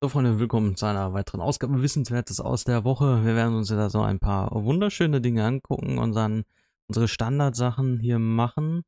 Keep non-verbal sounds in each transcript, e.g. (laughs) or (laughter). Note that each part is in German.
So Freunde, willkommen zu einer weiteren Ausgabe Wissenswertes aus der Woche. Wir werden uns ja da so ein paar wunderschöne Dinge angucken, und dann unsere Standardsachen hier machen.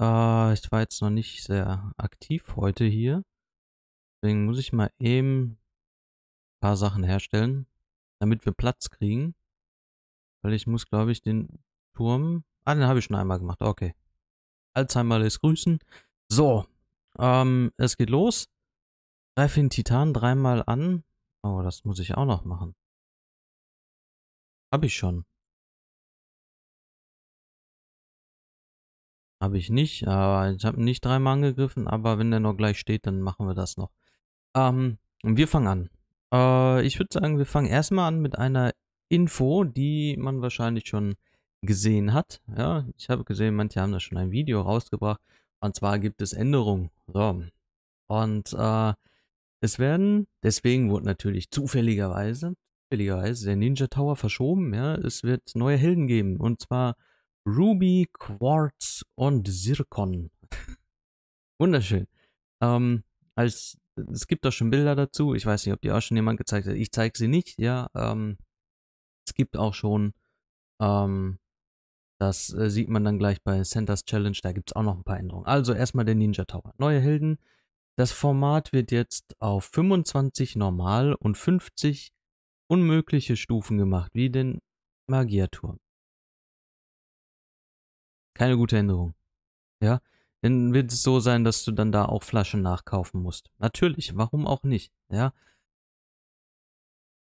Äh, ich war jetzt noch nicht sehr aktiv heute hier. Deswegen muss ich mal eben ein paar Sachen herstellen, damit wir Platz kriegen. Weil ich muss, glaube ich, den Turm... Ah, den habe ich schon einmal gemacht, okay. Alzheimer lässt grüßen. So, ähm, es geht los. Greife den Titan dreimal an. Oh, das muss ich auch noch machen. Hab ich schon. Habe ich nicht, aber ich habe nicht dreimal angegriffen, aber wenn der noch gleich steht, dann machen wir das noch. Ähm, wir fangen an. Äh, ich würde sagen, wir fangen erstmal an mit einer Info, die man wahrscheinlich schon gesehen hat. Ja, ich habe gesehen, manche haben da schon ein Video rausgebracht. Und zwar gibt es Änderungen. So. Und äh, es werden, deswegen wurde natürlich zufälligerweise, zufälligerweise der Ninja Tower verschoben, ja, es wird neue Helden geben und zwar Ruby, Quartz und Zircon. (laughs) Wunderschön. Ähm, als, es gibt auch schon Bilder dazu, ich weiß nicht, ob die auch schon jemand gezeigt hat, ich zeige sie nicht, ja, ähm, es gibt auch schon, ähm, das äh, sieht man dann gleich bei Santa's Challenge, da gibt es auch noch ein paar Änderungen. Also erstmal der Ninja Tower. Neue Helden, das Format wird jetzt auf 25 normal und 50 unmögliche Stufen gemacht, wie den Magierturm. Keine gute Änderung. Ja, dann wird es so sein, dass du dann da auch Flaschen nachkaufen musst. Natürlich, warum auch nicht? Ja.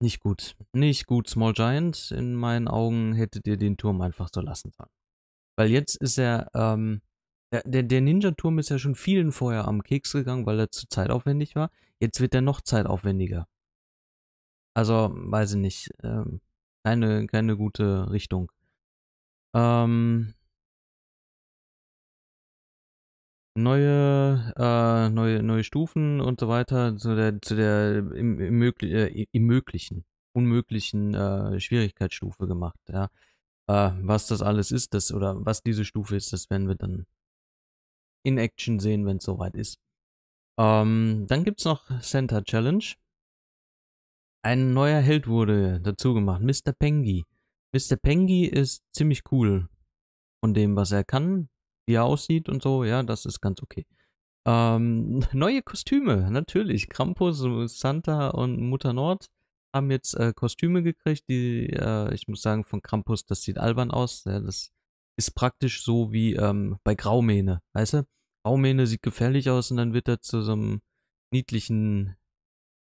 Nicht gut. Nicht gut, Small Giant. In meinen Augen hättet ihr den Turm einfach so lassen sollen. Weil jetzt ist er, ähm, ja, der, der Ninja-Turm ist ja schon vielen vorher am Keks gegangen, weil er zu zeitaufwendig war. Jetzt wird er noch zeitaufwendiger. Also, weiß ich nicht. Ähm, keine, keine gute Richtung. Ähm, neue, äh, neue, neue Stufen und so weiter zu der, zu der im, im, möglich, äh, im möglichen, unmöglichen äh, Schwierigkeitsstufe gemacht. Ja. Äh, was das alles ist, das oder was diese Stufe ist, das werden wir dann in Action sehen, wenn es soweit ist. Ähm, dann gibt es noch Center Challenge. Ein neuer Held wurde dazu gemacht, Mr. Pengi. Mr. Pengi ist ziemlich cool von dem, was er kann, wie er aussieht und so. Ja, das ist ganz okay. Ähm, (laughs) neue Kostüme, natürlich. Krampus, Santa und Mutter Nord haben jetzt äh, Kostüme gekriegt, die, äh, ich muss sagen, von Krampus, das sieht albern aus. Ja, das ist praktisch so wie ähm, bei Graumähne, weißt du? Graumähne sieht gefährlich aus und dann wird er zu so einem niedlichen,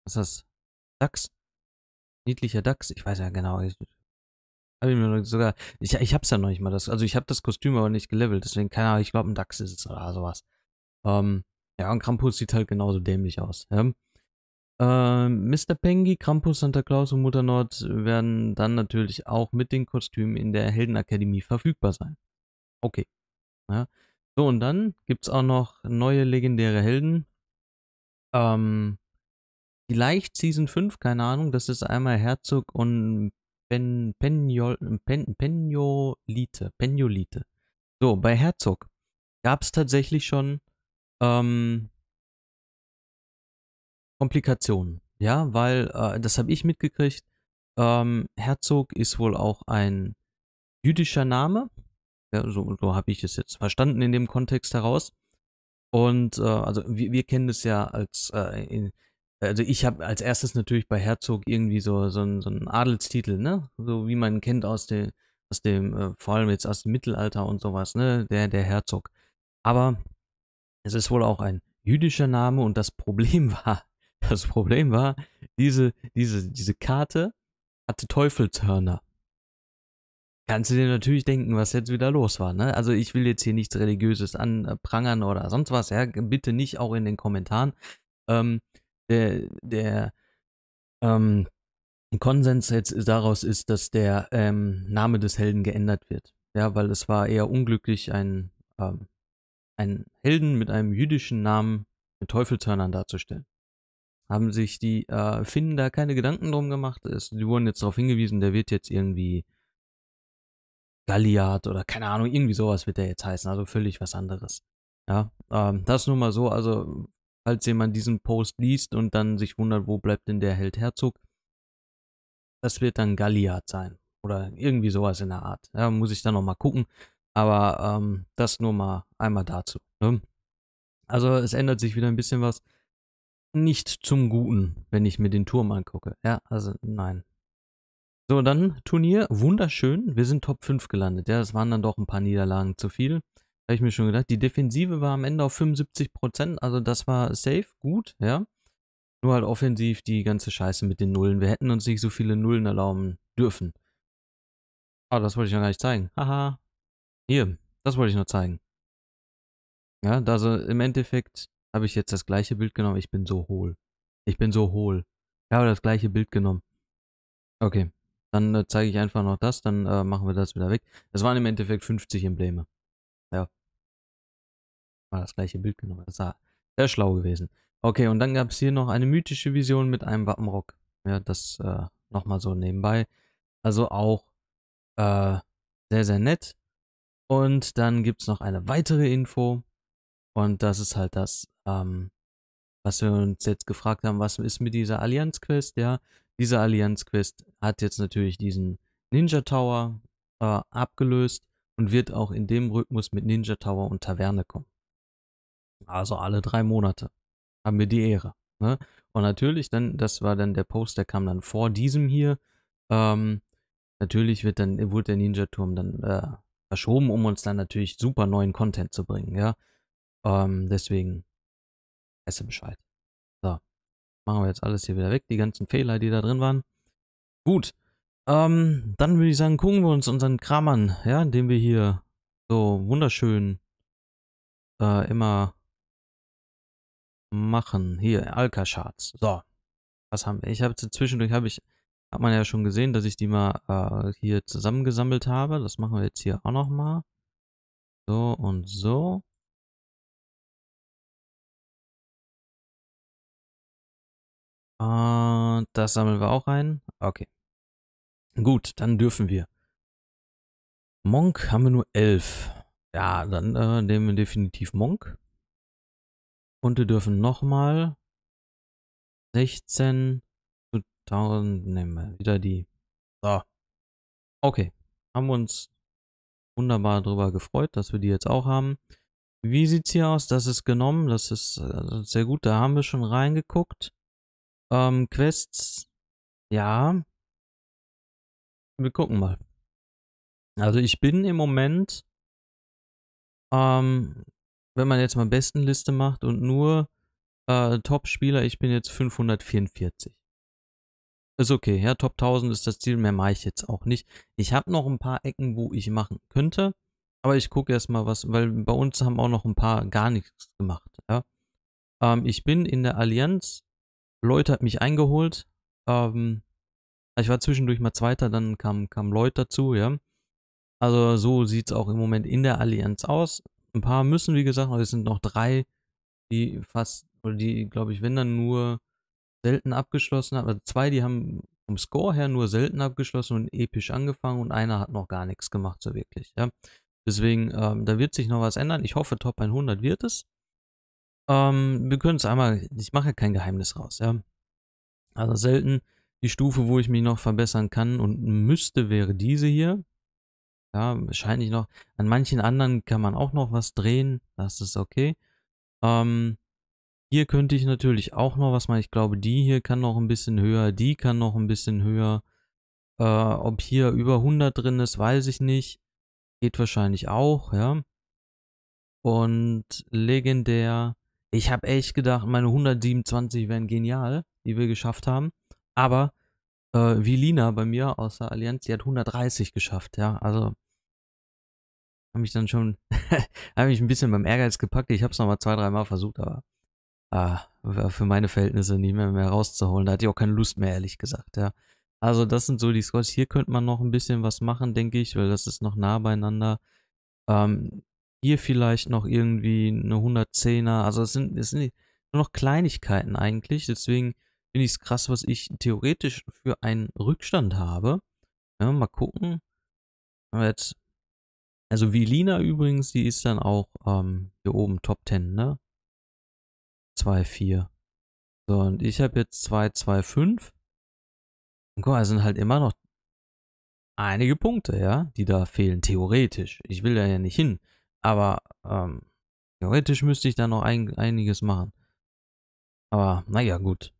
was ist das? Dachs? Niedlicher Dachs? Ich weiß ja genau. Ich, ich sogar, ich, ich hab's ja noch nicht mal, das, also ich habe das Kostüm aber nicht gelevelt, deswegen keine Ahnung, ich glaube ein Dachs ist es oder sowas. Ähm, ja, und Krampus sieht halt genauso dämlich aus. Ja? Äh, Mr. Pengi, Krampus, Santa Claus und Mutter Nord werden dann natürlich auch mit den Kostümen in der Heldenakademie verfügbar sein. Okay. Ja. So, und dann gibt es auch noch neue legendäre Helden. Ähm, vielleicht Season 5, keine Ahnung. Das ist einmal Herzog und Pen, Penjol, Pen, Penjolite. Penjolite. So, bei Herzog gab es tatsächlich schon ähm, Komplikationen. Ja, weil, äh, das habe ich mitgekriegt, ähm, Herzog ist wohl auch ein jüdischer Name. Ja, so, so habe ich es jetzt verstanden in dem Kontext heraus. Und äh, also wir, wir, kennen das ja als, äh, in, also ich habe als erstes natürlich bei Herzog irgendwie so, so, einen, so einen Adelstitel, ne? So wie man kennt aus dem, aus dem, äh, vor allem jetzt aus dem Mittelalter und sowas, ne? Der, der Herzog. Aber es ist wohl auch ein jüdischer Name und das Problem (laughs) war, (laughs) Das Problem war, diese, diese, diese Karte hatte Teufelshörner. Kannst du dir natürlich denken, was jetzt wieder los war, ne? Also ich will jetzt hier nichts Religiöses anprangern oder sonst was, ja, bitte nicht auch in den Kommentaren. Ähm, der, der ähm, Konsens jetzt daraus ist, dass der ähm, Name des Helden geändert wird. Ja, weil es war eher unglücklich, einen, ähm, einen Helden mit einem jüdischen Namen mit Teufelshörnern darzustellen haben sich die äh, Finnen da keine Gedanken drum gemacht. Es, die wurden jetzt darauf hingewiesen, der wird jetzt irgendwie Galliard oder keine Ahnung, irgendwie sowas wird der jetzt heißen. Also völlig was anderes. Ja, ähm, das nur mal so. Also, falls jemand diesen Post liest und dann sich wundert, wo bleibt denn der Held Herzog, das wird dann Galliard sein. Oder irgendwie sowas in der Art. Ja, muss ich dann nochmal gucken. Aber ähm, das nur mal einmal dazu. Ne? Also es ändert sich wieder ein bisschen was nicht zum Guten, wenn ich mir den Turm angucke. Ja, also nein. So, dann Turnier, wunderschön. Wir sind Top 5 gelandet. Ja, das waren dann doch ein paar Niederlagen zu viel. Habe ich mir schon gedacht. Die Defensive war am Ende auf 75%, also das war safe, gut, ja. Nur halt offensiv die ganze Scheiße mit den Nullen. Wir hätten uns nicht so viele Nullen erlauben dürfen. Ah, das wollte ich noch gar nicht zeigen. Haha. Hier, das wollte ich noch zeigen. Ja, da also im Endeffekt habe ich jetzt das gleiche Bild genommen. Ich bin so hohl. Ich bin so hohl. Ich habe das gleiche Bild genommen. Okay, dann äh, zeige ich einfach noch das, dann äh, machen wir das wieder weg. Das waren im Endeffekt 50 Embleme. Ja. War das gleiche Bild genommen. Das war sehr schlau gewesen. Okay, und dann gab es hier noch eine mythische Vision mit einem Wappenrock. Ja, das äh, nochmal so nebenbei. Also auch äh, sehr, sehr nett. Und dann gibt es noch eine weitere Info. Und das ist halt das ähm, was wir uns jetzt gefragt haben, was ist mit dieser Allianz-Quest? Ja, diese Allianz-Quest hat jetzt natürlich diesen Ninja Tower äh, abgelöst und wird auch in dem Rhythmus mit Ninja Tower und Taverne kommen. Also alle drei Monate haben wir die Ehre. Ne? Und natürlich dann, das war dann der Post, der kam dann vor diesem hier. Ähm, natürlich wird dann, wurde der Ninja-Turm dann äh, verschoben, um uns dann natürlich super neuen Content zu bringen, ja. Ähm, deswegen weißt du Bescheid. So. Machen wir jetzt alles hier wieder weg, die ganzen Fehler, die da drin waren. Gut. Ähm, dann würde ich sagen, gucken wir uns unseren Kram an, ja, den wir hier so wunderschön äh, immer machen. Hier, Alka-Charts. So. Was haben wir? Ich habe zwischendurch, habe ich, hat man ja schon gesehen, dass ich die mal äh, hier zusammengesammelt habe. Das machen wir jetzt hier auch nochmal. So und so. Und das sammeln wir auch ein. Okay. Gut, dann dürfen wir. Monk haben wir nur elf. Ja, dann äh, nehmen wir definitiv Monk. Und wir dürfen nochmal 16 zu 1000 nehmen wir wieder die. So. Okay. Haben wir uns wunderbar darüber gefreut, dass wir die jetzt auch haben. Wie sieht's hier aus? Das ist genommen. Das ist äh, sehr gut. Da haben wir schon reingeguckt. Ähm, Quests, ja. Wir gucken mal. Also ich bin im Moment, ähm, wenn man jetzt mal Bestenliste macht und nur äh, Top-Spieler, ich bin jetzt 544. Ist okay, ja, Top 1000 ist das Ziel, mehr mache ich jetzt auch nicht. Ich habe noch ein paar Ecken, wo ich machen könnte, aber ich gucke erstmal was, weil bei uns haben auch noch ein paar gar nichts gemacht, ja. Ähm, ich bin in der Allianz Leute hat mich eingeholt. Ähm, ich war zwischendurch mal Zweiter, dann kam, kam Lloyd dazu, ja. Also so sieht es auch im Moment in der Allianz aus. Ein paar müssen, wie gesagt, aber es sind noch drei, die fast, oder die, glaube ich, wenn dann nur selten abgeschlossen haben. Also zwei, die haben vom Score her nur selten abgeschlossen und episch angefangen und einer hat noch gar nichts gemacht, so wirklich, ja. Deswegen, ähm, da wird sich noch was ändern. Ich hoffe, Top 100 wird es. Ähm, wir können es einmal, ich mache ja kein Geheimnis raus, ja. Also selten die Stufe, wo ich mich noch verbessern kann und müsste, wäre diese hier. Ja, wahrscheinlich noch. An manchen anderen kann man auch noch was drehen. Das ist okay. Ähm, hier könnte ich natürlich auch noch was machen. Ich glaube, die hier kann noch ein bisschen höher. Die kann noch ein bisschen höher. Äh, ob hier über 100 drin ist, weiß ich nicht. Geht wahrscheinlich auch, ja. Und legendär ich habe echt gedacht, meine 127 wären genial, die wir geschafft haben. Aber äh, wie Lina bei mir aus der Allianz, die hat 130 geschafft, ja. Also habe ich dann schon, (laughs) habe ich ein bisschen beim Ehrgeiz gepackt. Ich habe es nochmal zwei, dreimal versucht, aber ah, für meine Verhältnisse nicht mehr, mehr rauszuholen. Da hatte ich auch keine Lust mehr, ehrlich gesagt, ja. Also das sind so die Scores. Hier könnte man noch ein bisschen was machen, denke ich, weil das ist noch nah beieinander. Ähm, hier vielleicht noch irgendwie eine 110er. Also es sind, es sind nur noch Kleinigkeiten eigentlich. Deswegen finde ich es krass, was ich theoretisch für einen Rückstand habe. Ja, mal gucken. Jetzt, also wie Lina übrigens, die ist dann auch ähm, hier oben Top 10, ne? 2, So, und ich habe jetzt 2,25. Und guck mal, es sind halt immer noch einige Punkte, ja, die da fehlen, theoretisch. Ich will da ja nicht hin. Aber ähm, theoretisch müsste ich da noch ein, einiges machen. Aber naja, gut.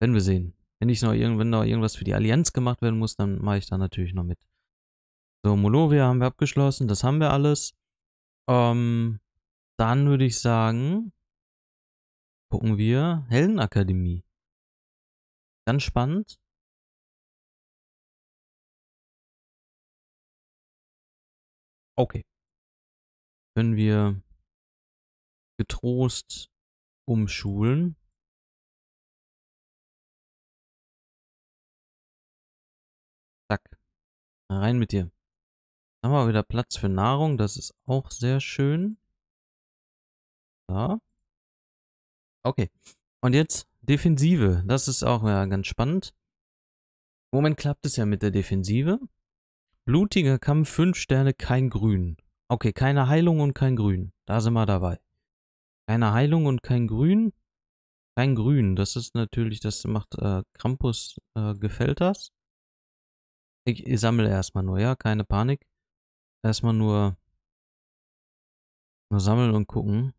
Wenn wir sehen. Wenn ich noch irgendwann noch irgendwas für die Allianz gemacht werden muss, dann mache ich da natürlich noch mit. So, Molovia haben wir abgeschlossen. Das haben wir alles. Ähm, dann würde ich sagen, gucken wir Heldenakademie. Ganz spannend. Okay. Können wir getrost umschulen. Zack. rein mit dir. Dann haben wir wieder Platz für Nahrung. Das ist auch sehr schön. Da. Okay. Und jetzt Defensive. Das ist auch ja, ganz spannend. Im Moment klappt es ja mit der Defensive. Blutiger Kampf, 5 Sterne, kein Grün. Okay, keine Heilung und kein Grün. Da sind wir dabei. Keine Heilung und kein Grün. Kein Grün, das ist natürlich, das macht äh, Krampus, äh, gefällt das. Ich, ich sammle erstmal nur, ja, keine Panik. Erstmal nur, nur sammeln und gucken.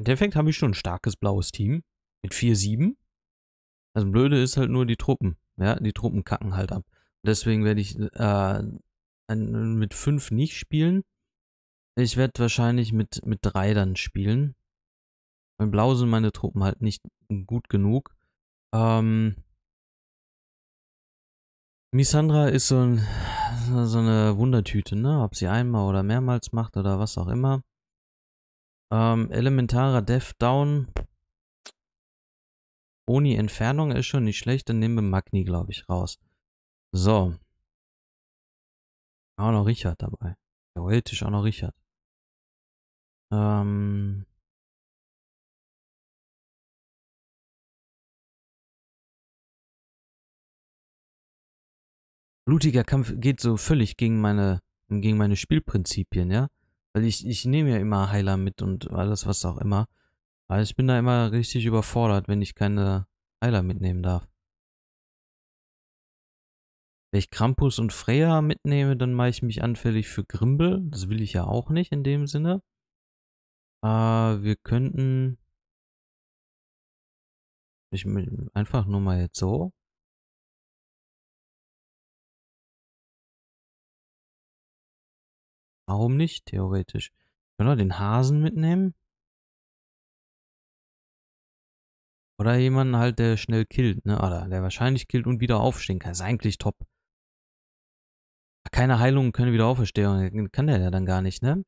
Endeffekt habe ich schon ein starkes blaues Team mit 4-7. Also Blöde ist halt nur die Truppen. Ja, die Truppen kacken halt ab. Deswegen werde ich äh, mit 5 nicht spielen. Ich werde wahrscheinlich mit, mit 3 dann spielen. Mit Blau sind meine Truppen halt nicht gut genug. Ähm, Misandra ist so, ein, so eine Wundertüte, ne? Ob sie einmal oder mehrmals macht oder was auch immer. Ähm, elementarer Death Down. Ohne Entfernung ist schon nicht schlecht. Dann nehmen wir Magni, glaube ich, raus. So. Auch noch Richard dabei. Theoretisch auch noch Richard. Ähm. Blutiger Kampf geht so völlig gegen meine, gegen meine Spielprinzipien, ja. Weil ich, ich nehme ja immer Heiler mit und alles, was auch immer. Aber ich bin da immer richtig überfordert, wenn ich keine Heiler mitnehmen darf. Wenn ich Krampus und Freya mitnehme, dann mache ich mich anfällig für Grimbel. Das will ich ja auch nicht in dem Sinne. Äh, wir könnten... Ich einfach nur mal jetzt so. Warum nicht, theoretisch? Können wir den Hasen mitnehmen? Oder jemanden halt, der schnell killt, ne? Oder der wahrscheinlich killt und wieder aufstehen kann. Ist eigentlich top. Keine Heilung, keine Wiederauferstehung. Kann der ja dann gar nicht, ne?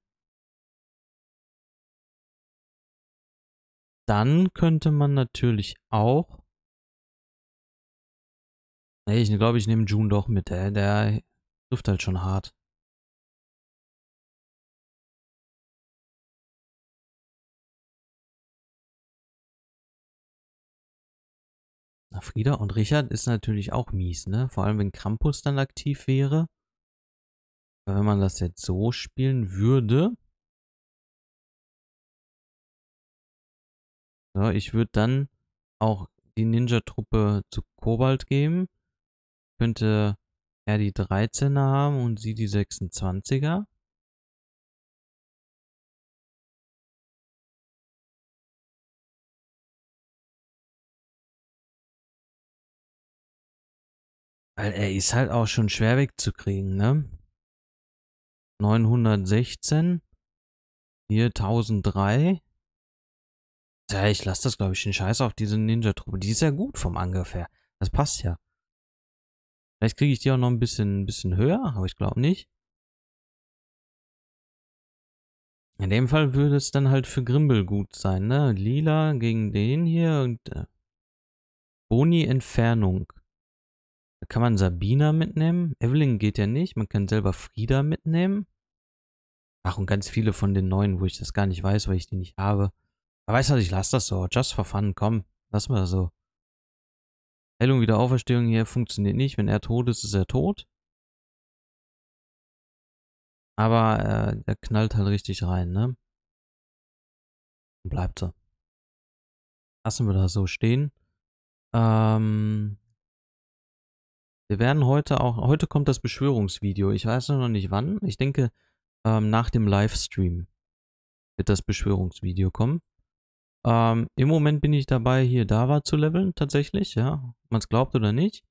Dann könnte man natürlich auch. Ne, ich glaube, ich nehme June doch mit. Der, der trifft halt schon hart. Na, Frieda und Richard ist natürlich auch mies, ne? Vor allem, wenn Krampus dann aktiv wäre. wenn man das jetzt so spielen würde. So, ich würde dann auch die Ninja-Truppe zu Kobalt geben. Könnte er die 13er haben und sie die 26er. Weil er ist halt auch schon schwer wegzukriegen, ne? 916. Hier 1003. Ja, ich lasse das, glaube ich, den Scheiß auf diese Ninja-Truppe. Die ist ja gut vom Angriff her. Das passt ja. Vielleicht kriege ich die auch noch ein bisschen, ein bisschen höher, aber ich glaube nicht. In dem Fall würde es dann halt für Grimbel gut sein, ne? Lila gegen den hier und äh, Boni Entfernung. Kann man Sabina mitnehmen? Evelyn geht ja nicht. Man kann selber Frieda mitnehmen. Ach, und ganz viele von den neuen, wo ich das gar nicht weiß, weil ich die nicht habe. Aber weißt du ich lasse das so. Just for fun, komm. Lass mal so. Heilung, Wiederauferstehung hier funktioniert nicht. Wenn er tot ist, ist er tot. Aber äh, er knallt halt richtig rein, ne? Und bleibt so. Lassen wir da so stehen. Ähm, wir werden heute auch, heute kommt das Beschwörungsvideo. Ich weiß noch nicht wann. Ich denke, ähm, nach dem Livestream wird das Beschwörungsvideo kommen. Ähm, Im Moment bin ich dabei, hier Dava zu leveln, tatsächlich, ja. man es glaubt oder nicht.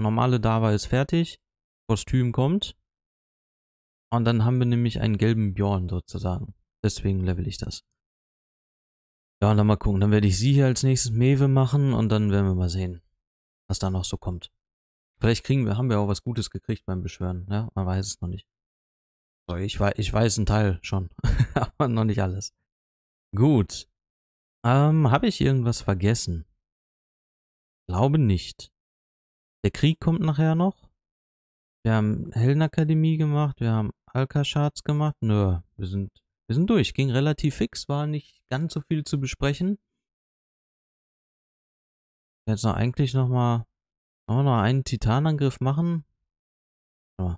Normale Dava ist fertig. Kostüm kommt. Und dann haben wir nämlich einen gelben Bjorn sozusagen. Deswegen level ich das. Ja, und dann mal gucken. Dann werde ich sie hier als nächstes Mewe machen und dann werden wir mal sehen was da noch so kommt. Vielleicht kriegen wir, haben wir auch was Gutes gekriegt beim Beschwören, ja? Man weiß es noch nicht. So, ich, weiß, ich weiß einen Teil schon, (laughs) aber noch nicht alles. Gut. Ähm, habe ich irgendwas vergessen? Glaube nicht. Der Krieg kommt nachher noch. Wir haben Heldenakademie gemacht, wir haben alka Alkashards gemacht. Nö, wir sind, wir sind durch. Ging relativ fix, war nicht ganz so viel zu besprechen. Jetzt noch eigentlich noch mal, noch, noch einen Titanangriff machen. Ah,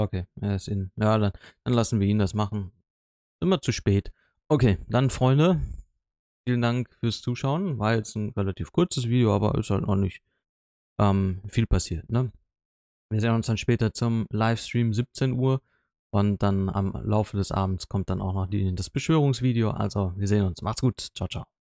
okay, er ist in. Ja, dann, dann lassen wir ihn das machen. Immer zu spät. Okay, dann Freunde, vielen Dank fürs Zuschauen. War jetzt ein relativ kurzes Video, aber ist halt auch nicht ähm, viel passiert. Ne? Wir sehen uns dann später zum Livestream 17 Uhr und dann am Laufe des Abends kommt dann auch noch die, das Beschwörungsvideo. Also wir sehen uns. Macht's gut. Ciao, ciao.